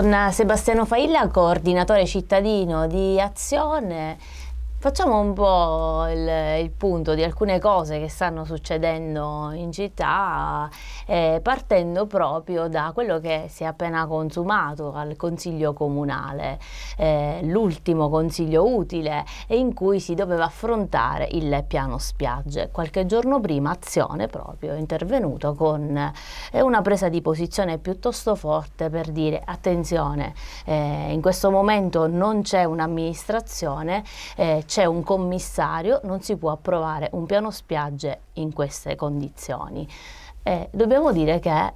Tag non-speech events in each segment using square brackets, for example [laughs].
con eh, Sebastiano Failla, coordinatore cittadino di Azione. Facciamo un po' il, il punto di alcune cose che stanno succedendo in città eh, partendo proprio da quello che si è appena consumato al Consiglio Comunale, eh, l'ultimo Consiglio utile in cui si doveva affrontare il piano spiagge. Qualche giorno prima Azione proprio è intervenuto con eh, una presa di posizione piuttosto forte per dire attenzione, eh, in questo momento non c'è un'amministrazione, eh, c'è un commissario, non si può approvare un piano spiagge in queste condizioni. Eh, dobbiamo dire che [laughs]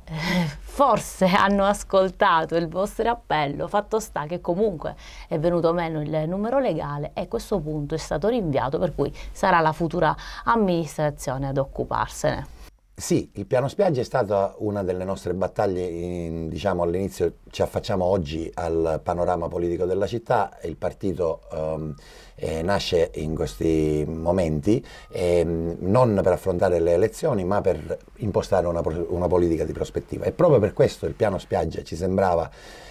forse hanno ascoltato il vostro appello, fatto sta che comunque è venuto meno il numero legale e questo punto è stato rinviato per cui sarà la futura amministrazione ad occuparsene. Sì, il piano spiaggia è stata una delle nostre battaglie, in, diciamo all'inizio ci affacciamo oggi al panorama politico della città, il partito um, eh, nasce in questi momenti eh, non per affrontare le elezioni ma per impostare una, una politica di prospettiva e proprio per questo il piano spiaggia ci sembrava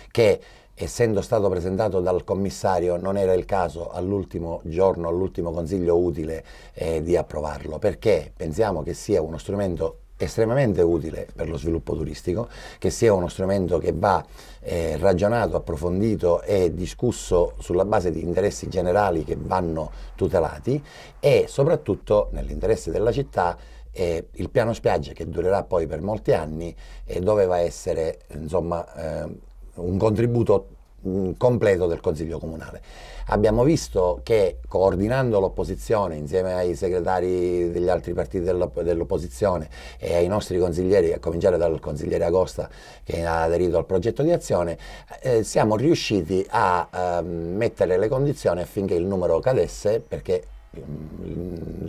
che essendo stato presentato dal commissario non era il caso all'ultimo giorno, all'ultimo consiglio utile eh, di approvarlo, perché pensiamo che sia uno strumento estremamente utile per lo sviluppo turistico, che sia uno strumento che va eh, ragionato, approfondito e discusso sulla base di interessi generali che vanno tutelati e soprattutto nell'interesse della città eh, il piano spiagge che durerà poi per molti anni eh, doveva essere insomma ehm, un contributo mm, completo del Consiglio Comunale. Abbiamo visto che coordinando l'opposizione insieme ai segretari degli altri partiti dell'opposizione e ai nostri consiglieri, a cominciare dal consigliere Agosta che ha aderito al progetto di azione, eh, siamo riusciti a eh, mettere le condizioni affinché il numero cadesse perché mm,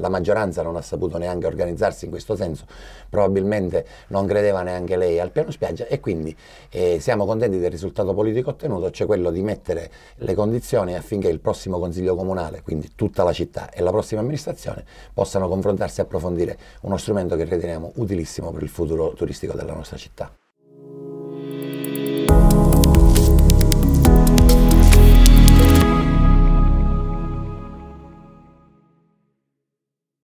la maggioranza non ha saputo neanche organizzarsi in questo senso, probabilmente non credeva neanche lei al piano spiaggia e quindi eh, siamo contenti del risultato politico ottenuto, cioè quello di mettere le condizioni affinché il prossimo Consiglio Comunale, quindi tutta la città e la prossima amministrazione possano confrontarsi e approfondire uno strumento che riteniamo utilissimo per il futuro turistico della nostra città.